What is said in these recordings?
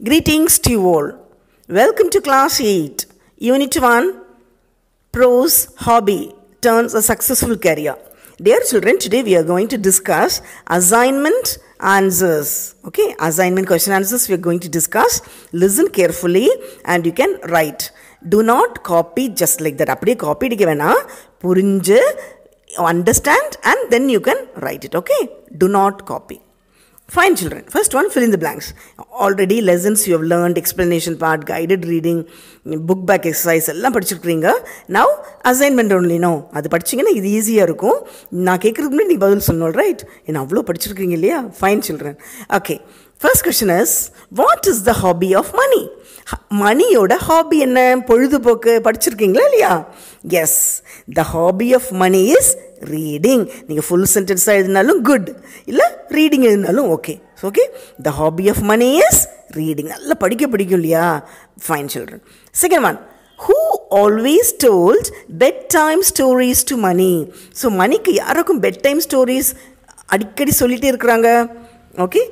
Greetings to you all. Welcome to Class 8, Unit 1 Pros Hobby Turns a Successful Career. Dear children, today we are going to discuss assignment answers. Okay, assignment question answers we are going to discuss. Listen carefully and you can write. Do not copy just like that. அப்படியே copied அடிக்க வேணாம் புரிஞ்சு understand, and then you can write it. Okay, do not copy. Fine children first one fill இந்த the already lessons you you have learned, explanation part, guided book back exercise எல்லாம் படிச்சிருக்கிறீங்க now assignment only no அது படிச்சிங்கன்னா இது ஈஸியாக இருக்கும் நான் கேட்குறதுக்கு முன்னாடி நீ பதில் சொல்லணும் ரைட் என்ன அவ்வளோ படிச்சிருக்கீங்க இல்லையா fine children okay first question is what is the hobby of Mani மணியோட ஹாபி என்ன பொழுதுபோக்கு படிச்சிருக்கீங்களா இல்லையா yes the hobby of Mani is reading நீங்கள் ஃபுல் சென்டென்ஸாக எழுதினாலும் குட் இல்லை ரீடிங் எழுதினாலும் okay okay the hobby of Mani is reading நல்லா படிக்க பிடிக்கும் இல்லையா fine children second one who always told bedtime stories to Mani so மணிக்கு யாருக்கும் பெட் டைம் ஸ்டோரிஸ் அடிக்கடி சொல்லிகிட்டே இருக்கிறாங்க okay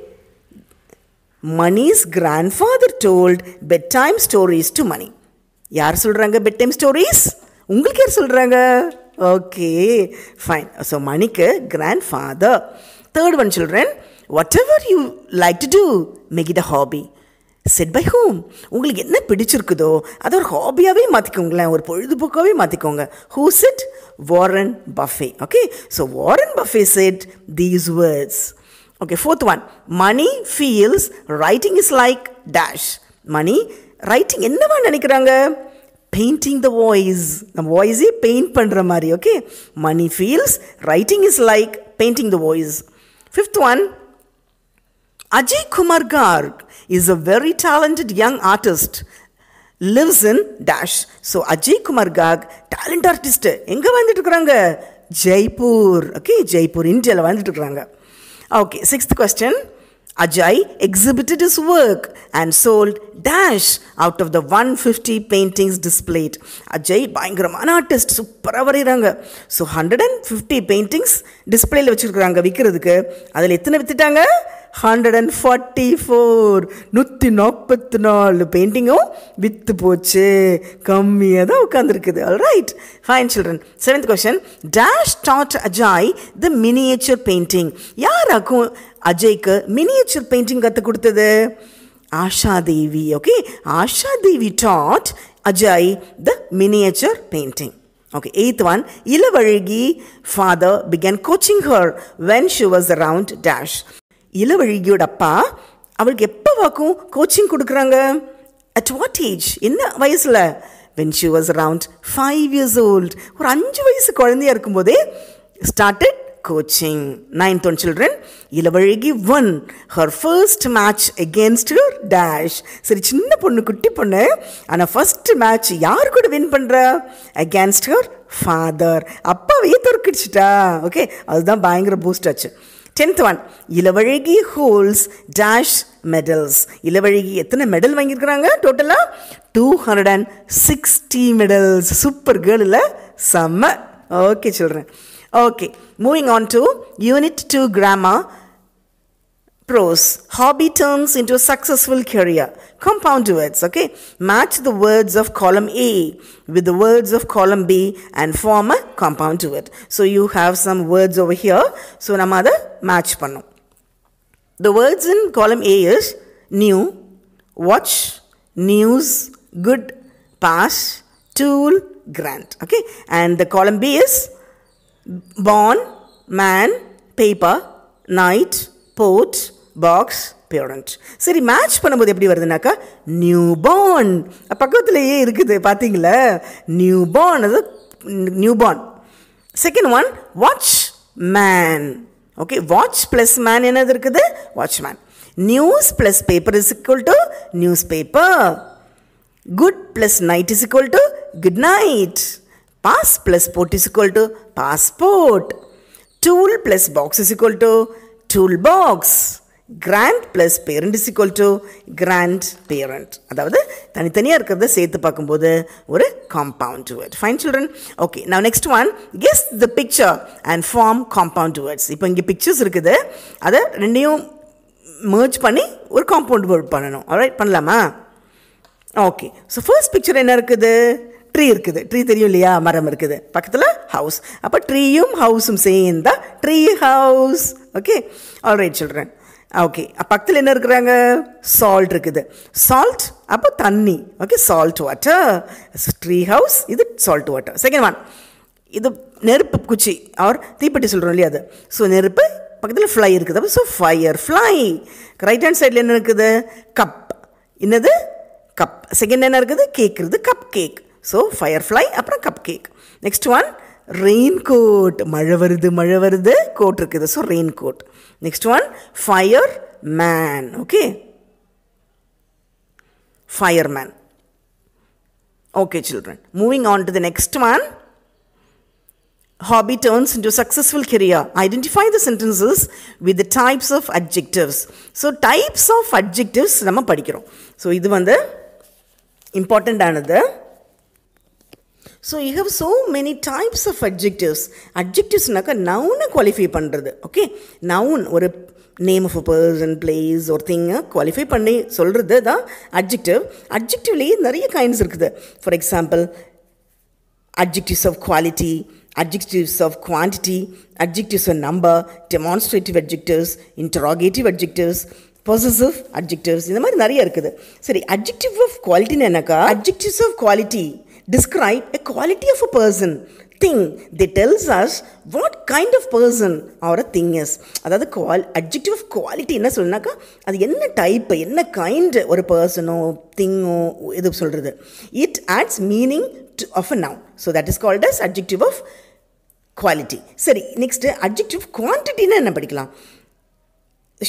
Mani's grandfather told bedtime stories to Mani யார் சொல்கிறாங்க பெட் டைம் ஸ்டோரிஸ் உங்களுக்கு யார் சொல்கிறாங்க ஓகே ஃபைன் ஸோ மணிக்கு grandfather third one children whatever you like to do make it a hobby said by home உங்களுக்கு என்ன பிடிச்சிருக்குதோ அதை ஒரு ஹாபியாகவே மாற்றிக்கோங்களேன் ஒரு பொழுதுபோக்காகவே மாற்றிக்கோங்க who said Warren Buffett okay so Warren Buffett said these words okay fourth one Mani feels writing is like dash Mani writing என்னவா நினைக்கிறாங்க painting the voice நம்ம வாய்ஸே பெயிண்ட் பண்ணுற மாதிரி okay Mani feels writing is like painting the voice fifth one Ajay Kumar Garg is a very talented young artist lives in dash so Ajay Kumar Garg talent artist எங்கே வந்துட்டுருக்குறாங்க Jaipur okay Jaipur இந்தியாவில் வந்துட்டுருக்குறாங்க okay sixth question Ajay exhibited his work and sold dash out of the 150 paintings displayed. Ajay பயங்கரமான artist சூப்பராக வரைகிறாங்க so hundred and fifty paintings டிஸ்பிளேயில் வச்சுருக்குறாங்க விற்கிறதுக்கு அதில் எத்தனை விற்றுட்டாங்க ஹண்ட்ரட் அண்ட் ஃபார்ட்டி ஃபோர் நூற்றி நாற்பத்தி நாலு பெயிண்டிங்கும் விற்று போச்சு கம்மியாக தான் உட்காந்துருக்குது all right fine children seventh question dash taught Ajay the miniature painting யாராக்கும் அஜய்க்கு மினியேச்சர் பெயிண்டிங் கற்றுக் கொடுத்தது Asha Devi okay Asha Devi taught Ajay the miniature painting Okay, eighth one, Ilavarigi father began coaching her when she was around dash. இளவழகியோட அப்பா அவளுக்கு எப்போ வாக்கும் coaching கொடுக்குறாங்க அட் வாட் ஏஜ் என்ன வயசில் when she was around five years old ஒரு அஞ்சு வயசு குழந்தையாக இருக்கும்போதே started coaching ninth one children Ilavazhagi won her first match against her dash சரி சின்ன பொண்ணு குட்டி பொண்ணு ஆனால் ஃபர்ஸ்ட் மேட்ச் யார் கூட வின் பண்ணுற அகேன்ஸ்ட் ஹர் ஃபாதர் அப்பாவையே தோற்கடிச்சிட்டா ஓகே அதுதான் பயங்கர பூஸ்ட் ஆச்சு tenth one Ilavazhagi holds dash medals Ilavazhagi எத்தனை மெடல் வாங்கியிருக்கிறாங்க டோட்டலாக two hundred and sixty medals super girl இல்லை செம்ம ஓகே சொல்கிறேன் okay moving on to unit two grammar Hobby turns into a successful career. Compound words, okay? Match the words of column A with the words of column B and form a compound word. So you have some words over here. So now அதை match The words in column A is new, watch, news, good, pass, tool, grant. Okay? And the column B is born, man, paper, night, port, box parent சரி match பண்ணும்போது எப்படி வருதுனாக்கா new born பக்கத்துலேயே இருக்குது பார்த்தீங்களா new born அது new born second one watch man okay watch plus man என்னது இருக்குது watchman news plus paper is equal to news paper good plus night is equal to good night pass plus port is equal to passport tool plus box is equal to tool box grand plus parent is equal to grand parent அதாவது தனித்தனியாக இருக்கிறத சேர்த்து பார்க்கும்போது ஒரு compound word fine children okay நான் next one guess the picture and form compound words இப்போ இங்கே pictures இருக்குது அதை ரெண்டையும் மர்ஜ் பண்ணி ஒரு காம்பவுண்ட் வேர்ட் பண்ணணும் ரைட் பண்ணலாமா ஓகே ஸோ ஃபர்ஸ்ட் பிக்சர் என்ன இருக்குது ட்ரீ இருக்குது ட்ரீ தெரியும் இல்லையா மரம் இருக்குது பக்கத்தில் ஹவுஸ் அப்போ ட்ரீயும் ஹவுஸும் சேர்ந்தா tree house okay alright children okay பக்கத்தில் என்ன இருக்கிறாங்க சால்ட் இருக்குது சால்ட் அப்போ தண்ணி okay salt water tree house இது சால்ட் வாட்டர் செகண்ட் ஒன் இது நெருப்பு குச்சி ஆர் தீப்பெட்டி சொல்கிறோம் இல்லையா அது ஸோ நெருப்பு பக்கத்தில் ஃப்ளை இருக்குது அப்போ so fire fly right hand சைடில் என்ன இருக்குது கப் என்னது கப் செகண்ட் என்ன இருக்குது கேக் இருக்குது cup cake so fire fly அப்புறம் cup cake next one rain coat மழை வருது மழை வருது கோட் இருக்குது so rain coat next one fire man okay fire man okay children moving on to the next one hobby turns into successful Identify identify the sentences with types of objectives so types of adjectives நம்ம படிக்கிறோம் so இது வந்து இம்பார்ட்டண்ட்டானது so you have so many types of adjectives அட்ஜெக்டிவ்ஸ்னாக்கா நவுனை qualify பண்ணுறது okay noun ஒரு name of a person place ஒரு திங்கை குவாலிஃபை பண்ணி சொல்கிறது தான் அட்ஜெக்டிவ் அட்ஜெக்டிவ்லேயே நிறைய கைண்ட்ஸ் இருக்குது for example adjectives of quality adjectives of quantity, adjectives of number demonstrative adjectives, interrogative adjectives, possessive adjectives இந்த மாதிரி நிறைய இருக்குது சரி அட்ஜெக்டிவ் ஆஃப் குவாலிட்டின்னு என்னக்கா adjectives of quality describe a quality of a person thing the tells us what kind of person or a thing is அதாவது குவால் objective of quality என்ன சொல்லுனாக்கா அது என்ன டைப்பு என்ன கைண்டு ஒரு பர்சனோ திங்கோ இது சொல்கிறது it adds meaning to of a noun so that is called as objective of quality சரி நெக்ஸ்ட்டு அப்ஜெக்டிவ் குவான்டிட்டின்னு என்ன படிக்கலாம்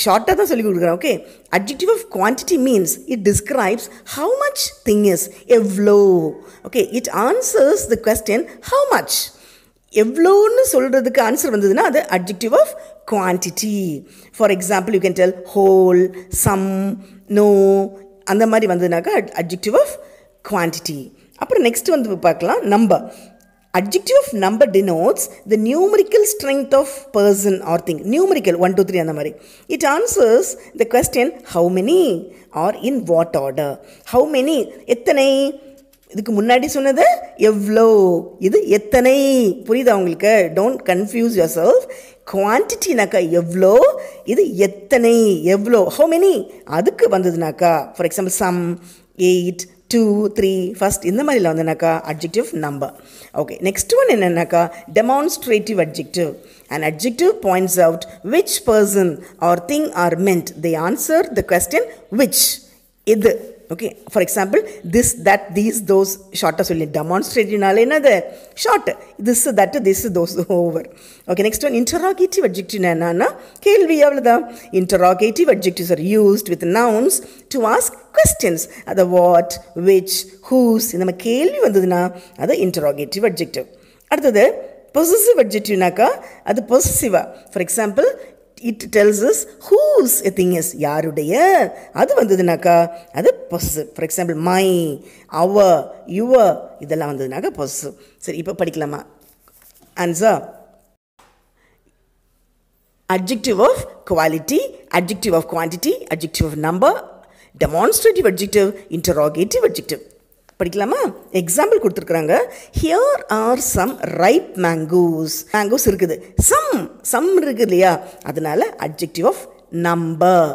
ஷார்ட்டாக தான் சொல்லி கொடுக்குறேன் okay adjective of quantity means it describes how much thing is எவ்வளோ okay it answers the question how much எவ்வளோன்னு சொல்கிறதுக்கு ஆன்சர் வந்ததுன்னா அது adjective of quantity for example you can tell whole some no அந்த மாதிரி வந்ததுனாக்கா அட்ஜெக்டிவ் ஆஃப் குவான்டிட்டி அப்புறம் next வந்து பார்க்கலாம் number adjective of number denotes the numerical strength of person or thing numerical one two three அந்த மாதிரி it answers the question how many or in what order how many எத்தனை இதுக்கு முன்னாடி சொன்னது எவ்வளோ இது எத்தனை புரியுதா உங்களுக்கு டோன்ட் கன்ஃபியூஸ் யுவர் செல்ஃப் குவான்டிட்டினாக்கா எவ்வளோ இது எத்தனை எவ்வளோ ஹவு மெனி அதுக்கு வந்ததுனாக்கா for example some eight two, three, first in the Marila on the Naka adjective number. Okay, next one in Anaka demonstrative adjective. An adjective points out which person or thing are meant. They answer the question which. இது okay for example this that these those ஷார்ட்டாக சொல்லி டெமான்ஸ்ட்ரேட்டினால என்னது short this that this those over okay next one interrogative objective என்னன்னா கேள்வி அவ்வளோதான் interrogative objectives are used with nouns to ask questions அதை what which whose இந்த மாதிரி கேள்வி வந்ததுன்னா அது இன்டராகேட்டிவ் அப்ஜெக்டிவ் அடுத்தது பொசிசிவ் அப்ஜெக்டிவ்னாக்கா அது பொசிசிவாக for example it tells is whose a thing is யாருடைய அது வந்ததுனாக்கா அது பொசு ஃபார் எக்ஸாம்பிள் மை அவ யுவ இதெல்லாம் வந்ததுனாக்கா பொசு சரி இப்போ படிக்கலாமா answer objective of quality objective of quantity objective of number demonstrative objective interrogative objective படிக்கலாமா எக்ஸாம்பிள் கொடுத்துருக்குறாங்க here are some ripe mangoes mangoes இருக்குது சம் சம் இருக்குது இல்லையா அதனால objective of number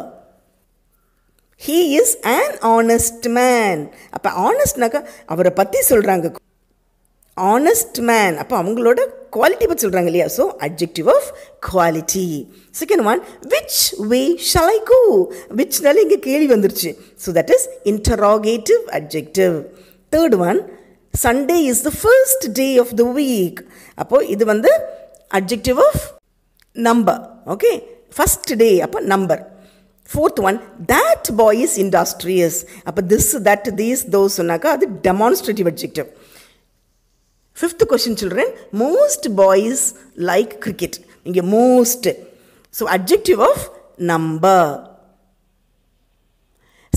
he is an honest man அப்போ ஆனஸ்ட்னாக்கா அவரை பற்றி சொல்கிறாங்க ஆனஸ்ட் மேன் அப்போ அவங்களோட குவாலிட்டி பற்றி சொல்கிறாங்க இல்லையா so objective of quality second one which shall I go விச்னால இங்கே கேள்வி வந்துருச்சு so that is interrogative objective third one Sunday is the first day of the week அப்போது இது வந்து objective of number okay first day அப்போ number fourth one that boy is industrious அப்போ this that these those சொன்னாக்கா அது demonstrative objective fifth question children most boys like cricket இங்கே most so objective of number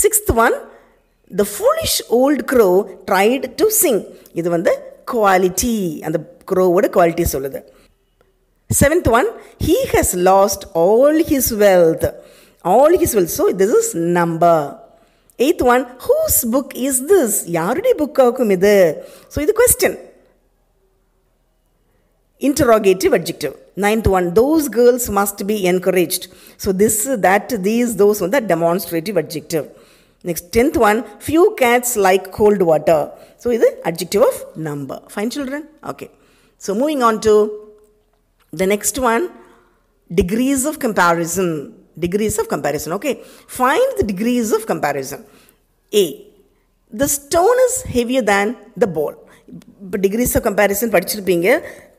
sixth one the foolish old crow tried to sing இது வந்து quality அந்த க்ரோவோட quality சொல்லுது seventh one he has lost all his wealth all his wealth so this is number eighth one whose book is this யாருடைய புக்காகும் இது so இது question interrogative adjective. Ninth one, those girls must be encouraged. So this, that, these, those, one, that demonstrative adjective. Next, tenth one, few cats like cold water. So, is the adjective of number. Fine, children? Okay. So, moving on to the next one, degrees of comparison. Degrees of comparison, okay. Find the degrees of comparison. A. The stone is heavier than the ball. இப்போ degrees of comparison படிச்சிருப்பீங்க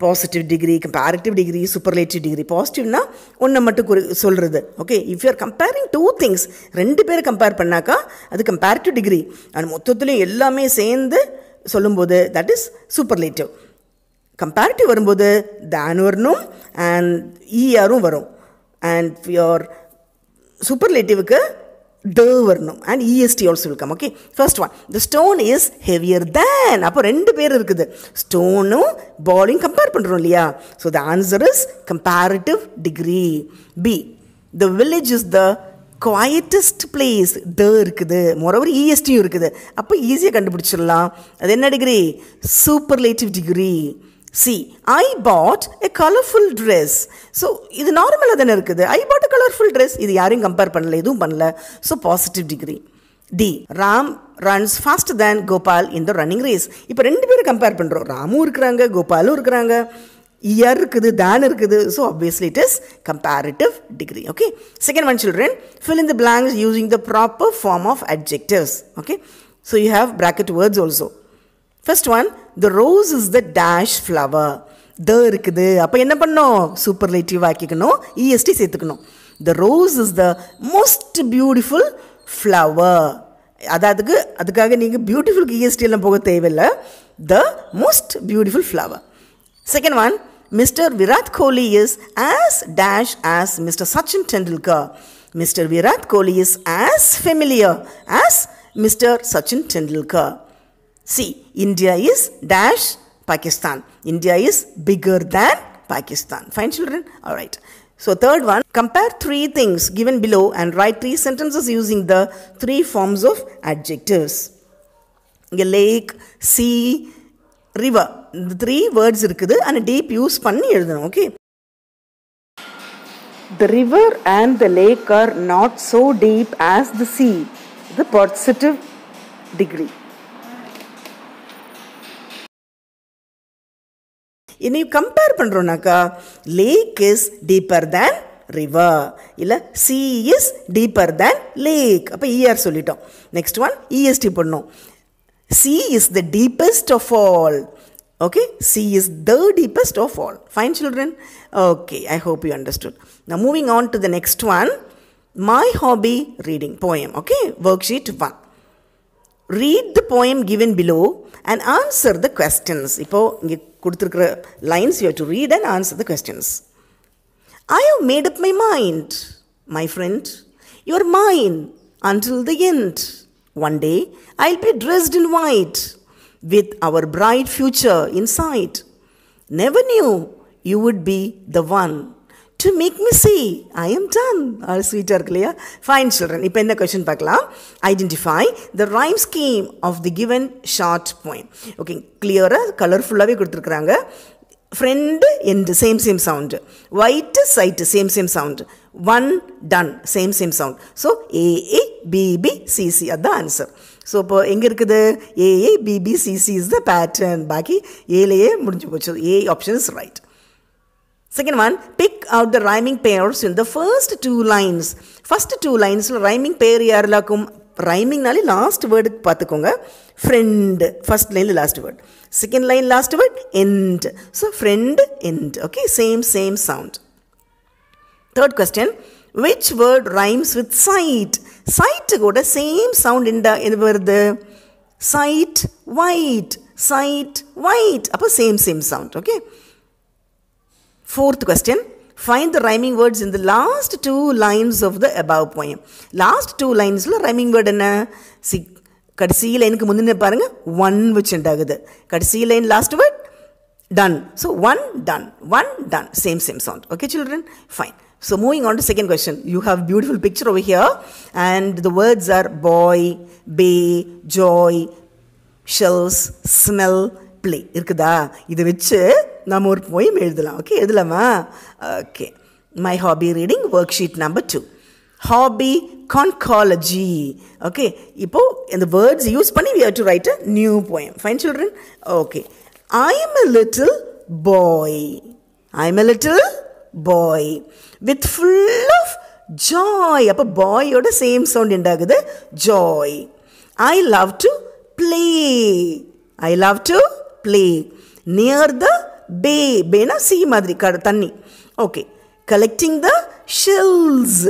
positive degree comparative degree superlative degree பாசிட்டிவ்னா ஒன்றை மட்டும் குறி சொல்கிறது okay if you're comparing two things ரெண்டு பேரை compare பண்ணாக்கா அது கம்பேரிட்டிவ் டிகிரி அண்ட் மொத்தத்துலேயும் எல்லாமே சேர்ந்து சொல்லும்போது தட் இஸ் சூப்பர்லேட்டிவ் கம்பேரிட்டிவ் வரும்போது தேன் வரணும் அண்ட் ஈஆரும் e வரும் அண்ட் யோர் சூப்பர்லேட்டிவுக்கு த வரணும் and EST also will come okay first one the stone is heavier than அப்போ ரெண்டு பேர் இருக்குது ஸ்டோனும் பாலையும் கம்பேர் பண்ணுறோம் இல்லையா so the answer is comparative degree B the village is the quietest place the இருக்குது மொரவர் இஎஸ்டியும் e இருக்குது அப்போ ஈஸியாக கண்டுபிடிச்சிடலாம் அது என்ன degree superlative degree C I put a colourful dress so இது நார்மலாக தானே இருக்குது ஐ பாட் எ கலர்ஃபுல் ட்ரெஸ் இது யாரையும் கம்பேர் பண்ணல எதுவும் பண்ணல so positive degree D Ram runs fast than Gopal இந்த ரன்னிங் ரேஸ் இப்போ ரெண்டு பேரும் கம்பேர் பண்ணுறோம் ராமும் இருக்கிறாங்க கோபாலும் இருக்கிறாங்க இயர் இருக்குது தேன் இருக்குது so obviously it is comparative degree okay second one children fill in the using the proper form of adjectives okay so you have bracket words also first one the rose is the dash flower the இருக்குது அப்போ என்ன பண்ணோம் லைட்டிவ் ஆக்கிக்கணும் EST e சேர்த்துக்கணும் the rose is the most beautiful flower அதாவதுக்கு அதுக்காக நீங்கள் பியூட்டிஃபுல்க்கு இஎஸ்டி e எல்லாம் போக தேவையில்லை the most beautiful flower second one mister Virat Kohli is as dash as mister Sachin Tendulkar mister Virat Kohli is as familiar as mister Sachin Tendulkar See, India is dash Pakistan. India is bigger than Pakistan. Fine, children? All right. So, third one, compare three things given below and write three sentences using the three forms of adjectives. இங்கே lake sea river இந்த three words இருக்குது ஆனால் deep use பண்ணி எழுதணும் okay The river and the lake are not so deep as the sea. The positive degree. இனி compare பண்ணுறோம்னாக்கா lake is deeper than river இல்லை sea is deeper than lake அப்போ ER சொல்லிட்டோம் next one EST பண்ணும் sea is the deepest of all okay sea is the deepest of all fine children okay I hope you understood நான் moving on to the next one my hobby reading poem okay worksheet one read the poem given below and answer the questions. you இப்போ இங்கே கொடுத்துருக்கிற lines you have to read and answer the questions. I have made up my mind, my friend. You are mine until the end. One day I'll be dressed in white with our bright future in sight. Never knew you would be the one to make me see I am done அது ஸ்வீட்டாக இருக்கு இல்லையா fine children இப்போ என்ன question பார்க்கலாம் identify the rhyme scheme of the given short point okay கிளியராக கலர்ஃபுல்லாகவே கொடுத்துருக்குறாங்க ஃப்ரெண்டு என்று same same sound white side same same sound one done same same sound so A A B B C C அதுதான் answer so இப்போ எங்கே இருக்குது A A B B C C is the pattern பாக்கி ஏலேயே முடிஞ்சு போச்சு A option is right second one pick out the rhyming pairs in the first two lines first two லைன்ஸில் rhyming pair யார் இருக்கும் ரைமிங்னாலே லாஸ்ட் வேர்டுக்கு பார்த்துக்கோங்க ஃப்ரெண்டு ஃபர்ஸ்ட் லைனில் last word second line last word end so friend end okay same same sound third question which word rhymes with side side கூட same sound இண்டா எது வருது சைட் ஒயிட் சைட் ஒயிட் அப்போ same same sound okay fourth question find the rhyming words இந்த last two lines of the above poem last two லைன்ஸில் rhyming word என்ன C கடைசி லைனுக்கு முந்தின பாருங்கள் ஒன் வச்சு ஆகுது கடைசி line last word done so one done one done same same sound okay children fine so moving on to second question you have beautiful picture over here and the words are boy bay joy shells smell play இருக்குதா இதை வச்சு நம்ம ஒரு poem எழுதலாம் okay எழுதலாமா okay my hobby reading worksheet number two hobby conchology okay இப்போது இந்த words use பண்ணி we have to write a new poem fine children okay I am a little boy I am a little boy with full of joy அப்போ பாயோட same sound என்னாகுது joy I love to play I love to play near the bay பேனா sea மாதிரி கட தண்ணி okay collecting the shells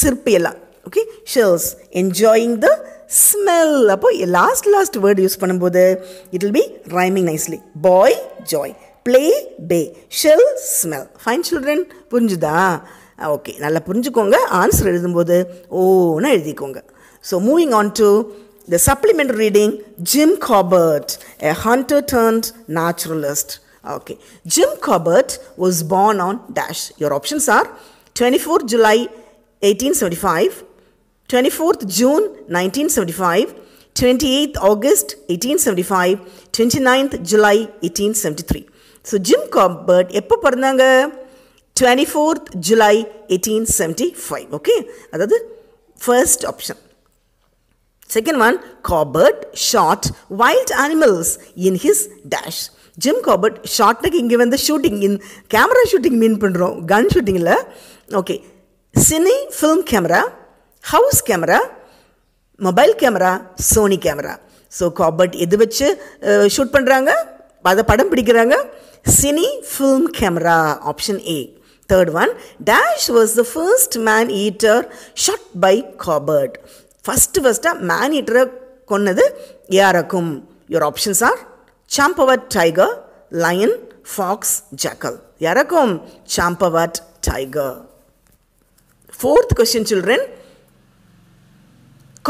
சிற்பியெல்லாம் okay shells enjoying the smell அப்போ last last word use பண்ணும்போது it will be rhyming nicely boy joy play pay shell smell fine children புரிஞ்சுதா okay நல்லா புரிஞ்சுக்கோங்க ஆன்சர் எழுதும்போது ஓன்னு எழுதிக்கோங்க so moving on to The supplement reading Jim Corbett, a hunter turned naturalist. Okay. Jim Corbett was born on dash. Your options are 24 July 1875, 24th June 1975, 28th August 1875, 29th July 1873. So Jim Corbett எப்போ 24th July 1875. Okay. the first option. Second one Corbett shot wild animals in his dash Jim Corbett ஷார்ட்னுக்கு இங்கே வந்து shooting in camera shooting mean பண்ணுறோம் gun ஷூட்டிங்கில் okay cine film camera house camera mobile camera Sony camera so Corbett எது வச்சு shoot பண்ணுறாங்க அதை படம் பிடிக்கிறாங்க cine film camera option A third one dash was the first man eater shot by Corbett first ஃபஸ்ட்டாக man ஈட்டரை கொன்னது யாருக்கும் your options R சாம்பவர்ட் tiger lion fox jackal யாருக்கும் Champawat tiger fourth question children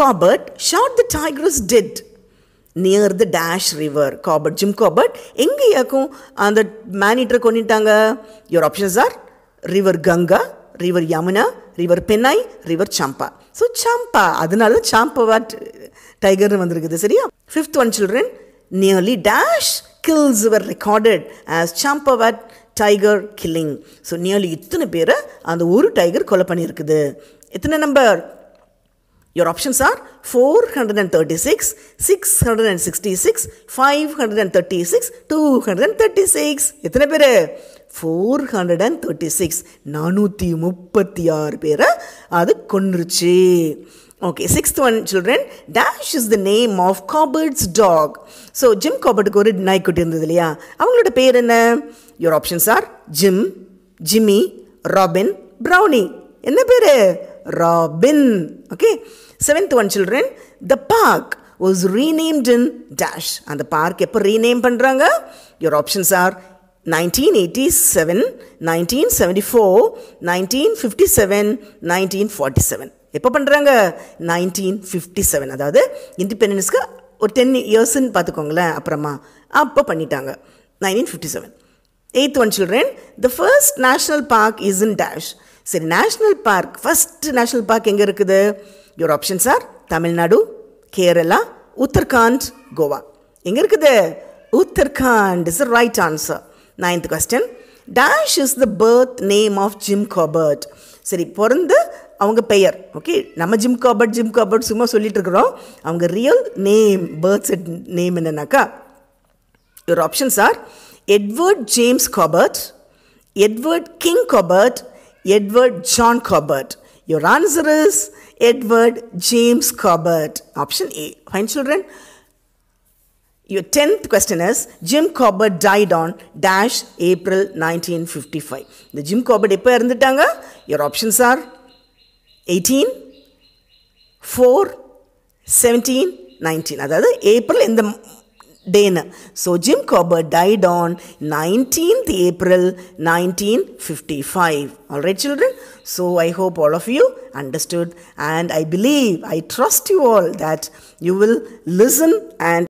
Corbett shot the tigers dead near the dash river Corbett Jim Corbett எங்கே யாக்கும் அந்த மேனீட்டரை கொண்டுட்டாங்க your options are river Ganga river Yamuna river பெனாய் ரிவர் சாம்பா ஸோ சாம்பா அதனால சாம்பவா டைகர்னு வந்திருக்குது சரியா fifth one children nearly dash kills were recorded as Champawat tiger killing so nearly இத்தனை பேரை அந்த ஒரு டைகர் கொலை பண்ணியிருக்குது எத்தனை number your options are four hundred and thirty six six hundred and sixty six five hundred and thirty six two hundred and thirty six எத்தனை பேர் four hundred and thirty six நானூற்றி முப்பத்தி ஆறு பேரை அது கொன்றுச்சு okay sixth one children dash is the name of Corbett's dog so Jim காபர்ட்டுக்கு ஒரு நாய்க்குட்டி இருந்தது இல்லையா அவங்களோட பேர் என்ன your options are Jim Jimmy Robin Brownie என்ன பேர் Robin okay seventh one children the park was renamed in dash அந்த பார்க் எப்போ ரீநேம் பண்ணுறாங்க யோர் ஆப்ஷன்ஸ் ஆர் 1947 எப்போ பண்ணுறாங்க நைன்டீன் ஃபிஃப்டி செவன் அதாவது இண்டிபெண்டன்ஸ்க்கு ஒரு டென் இயர்ஸ்ன்னு பார்த்துக்கோங்களேன் அப்புறமா அப்போ பண்ணிட்டாங்க nineteen fifty seven eighth one children the first national park is in dash சரி national park first national park எங்கே இருக்குது your options are Tamil Nadu Kerala Uttarakhand Goa எங்கே இருக்குது Uttarakhand is right answer ninth question dash is the birth name of Jim Corbett சரி பிறந்த அவங்க பெயர் okay நம்ம ஜிம் காபர்ட் ஜிம் காபர்ட் சும்மா சொல்லிட்டு இருக்கிறோம் அவங்க real name birth set name என்னன்னாக்கா your options are Edward James Corbett Edward King Corbett Edward John Corbett your answer is Edward James Corbett option A fine children Your 10th question is, Jim Corbett died on dash April 1955. The Jim Corbett, your options are 18, 4, 17, 19. That is April in the day. So, Jim Corbett died on 19th April 1955. Alright children, so I hope all of you understood and I believe, I trust you all that you will listen and